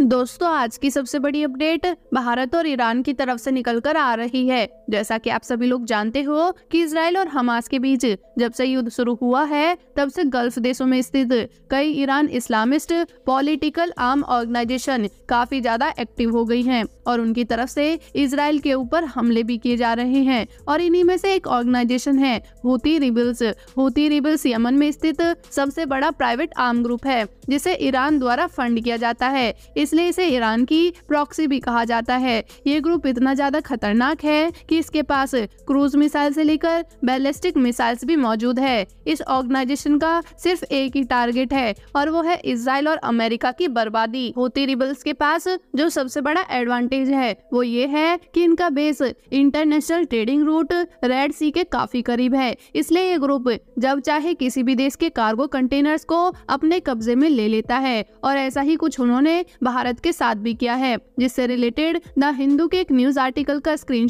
दोस्तों आज की सबसे बड़ी अपडेट भारत और ईरान की तरफ से निकलकर आ रही है जैसा कि आप सभी लोग जानते हो कि इसराइल और हमास के बीच जब से युद्ध शुरू हुआ है तब से गल्फ देशों में स्थित कई Iran Islamist political arm organization काफी ज्यादा एक्टिव हो गई हैं और उनकी तरफ से इसराइल के ऊपर हमले भी किए जा रहे हैं और इन्हीं में से एक ऑर्गेनाइजेशन है होती रिबल्स होती रिबल्स यमन में स्थित सबसे बड़ा प्राइवेट आर्म ग्रुप है जिसे ईरान द्वारा फंड किया जाता है इसलिए इसे ईरान की प्रॉक्सी भी कहा जाता है ये ग्रुप इतना ज़्यादा खतरनाक है कि इसके पास क्रूज मिसाइल से लेकर बैलिस्टिक मिसाइल्स भी मौजूद है इस ऑर्गेनाइजेशन का सिर्फ एक ही टारगेट है और वो है इसराइल और अमेरिका की बर्बादी होती रिबल्स के पास जो सबसे बड़ा एडवांटेज है वो ये है की इनका base international trading route Red Sea के काफी करीब है इसलिए ये ग्रुप जब चाहे किसी भी देश के कार्गो कंटेनर्स को अपने कब्जे में ले लेता है और ऐसा ही कुछ उन्होंने भारत के साथ भी किया है जिससे रिलेटेड द हिंदू के एक न्यूज आर्टिकल का स्क्रीन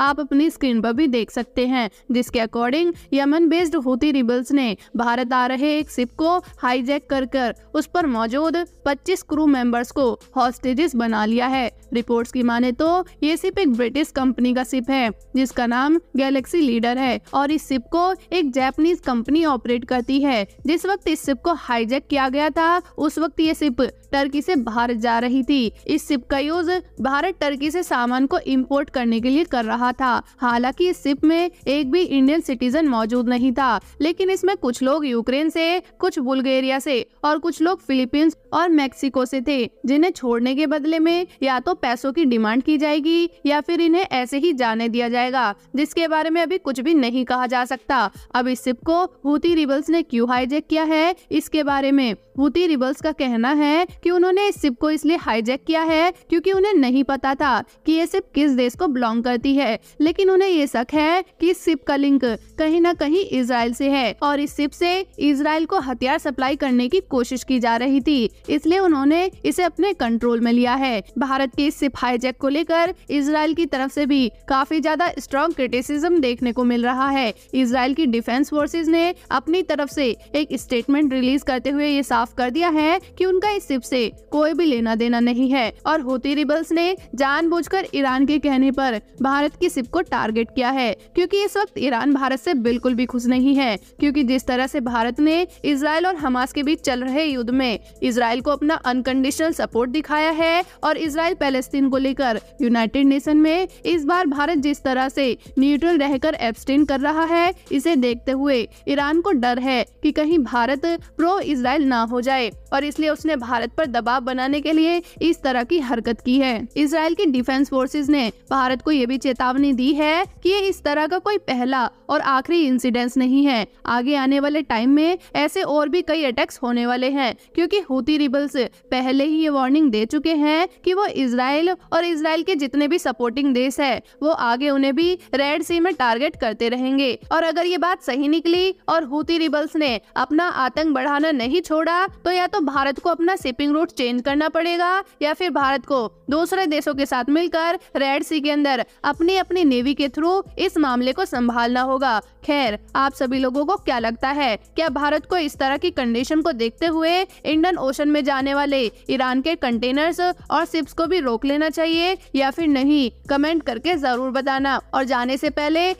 आप अपनी स्क्रीन पर भी देख सकते हैं जिसके अकॉर्डिंग यमन बेस्ड होती रिबल्स ने भारत आ रहे एक सिप को हाईजेक कर कर उस पर मौजूद 25 क्रू मेंबर्स को हॉस्टेजेस बना लिया है रिपोर्ट्स की माने तो ये सिप एक ब्रिटिश कंपनी का सिप है जिसका नाम गैलेक्सी लीडर है और इस सिप को एक जैपनीज कंपनी ऑपरेट करती है जिस वक्त इस सिप को हाईजेक किया गया था उस वक्त ये सिप टर्की से भारत भारत जा रही थी इस सिप का यूज भारत टर्की से सामान को इम्पोर्ट करने के लिए कर रहा था हालांकि इस सिप में एक भी इंडियन सिटीजन मौजूद नहीं था लेकिन इसमें कुछ लोग यूक्रेन से कुछ बुल्गेरिया से और कुछ लोग फिलीपींस और मैक्सिको से थे जिन्हें छोड़ने के बदले में या तो पैसों की डिमांड की जाएगी या फिर इन्हें ऐसे ही जाने दिया जाएगा जिसके बारे में अभी कुछ भी नहीं कहा जा सकता अब इस सिप को हूती रिबल्स ने क्यों हाईजेक किया है इसके बारे में हूती रिबल्स का कहना है कि उन्होंने इस सिप को इसलिए हाईजेक किया है क्योंकि उन्हें नहीं पता था कि ये सिप किस देश को बिलोंग करती है लेकिन उन्हें ये शक है कि इस सिप का लिंक कहीं ना कहीं इसराइल से है और इस सिप से इसराइल को हथियार सप्लाई करने की कोशिश की जा रही थी इसलिए उन्होंने इसे अपने कंट्रोल में लिया है भारत के इस सिप हाईजेक को लेकर इसराइल की तरफ से भी काफी ज्यादा स्ट्रॉन्ग क्रिटिसिज्म देखने को मिल रहा है इसराइल की डिफेंस फोर्सेज ने अपनी तरफ से एक स्टेटमेंट रिलीज करते हुए ये साफ कर दिया है कि उनका इस सिप से कोई भी लेना देना नहीं है और होती रिबल्स ने जान ईरान के कहने पर भारत की सिप को टारगेट किया है क्योंकि इस वक्त ईरान भारत से बिल्कुल भी खुश नहीं है क्योंकि जिस तरह से भारत ने इसराइल और हमास के बीच चल रहे युद्ध में इसराइल को अपना अनकंडीशनल सपोर्ट दिखाया है और इसराइल पैलेस्तीन को लेकर यूनाइटेड नेशन में इस बार भारत जिस तरह से न्यूट्रल रहकर एब्सटेन कर रहा है इसे देखते हुए ईरान को डर है कि कहीं भारत प्रो इसराइल ना हो जाए और इसलिए उसने भारत पर दबाव बनाने बचाने के लिए इस तरह की हरकत की है इसराइल की डिफेंस फोर्सेज ने भारत को ये भी चेतावनी दी है कि ये इस तरह का कोई पहला और आखिरी इंसिडेंस नहीं है आगे आने वाले टाइम में ऐसे और भी कई अटैक्स होने वाले हैं क्योंकि हूती रिबल्स पहले ही ये वार्निंग दे चुके हैं कि वो इसराइल और इसराइल के जितने भी सपोर्टिंग देश है वो आगे उन्हें भी रेड सी में टारगेट करते रहेंगे और अगर ये बात सही निकली और हूती रिबल्स ने अपना आतंक बढ़ाना नहीं छोड़ा तो या तो भारत को अपना शिपिंग रूट चेंज करना करना पड़ेगा या फिर भारत को दूसरे देशों के साथ मिलकर रेड सी के अंदर अपनी अपनी नेवी के थ्रू इस मामले को संभालना होगा खैर आप सभी लोगों को क्या लगता है क्या भारत को इस तरह की कंडीशन को देखते हुए इंडियन ओशन में जाने वाले ईरान के कंटेनर्स और शिप्स को भी रोक लेना चाहिए या फिर नहीं कमेंट करके जरूर बताना और जाने से पहले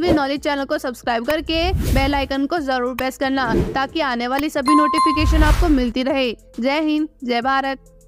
वी नॉलेज चैनल को सब्सक्राइब करके बेल आइकन को जरूर प्रेस करना ताकि आने वाली सभी नोटिफिकेशन आपको मिलती रहे जय हिंद जय भारत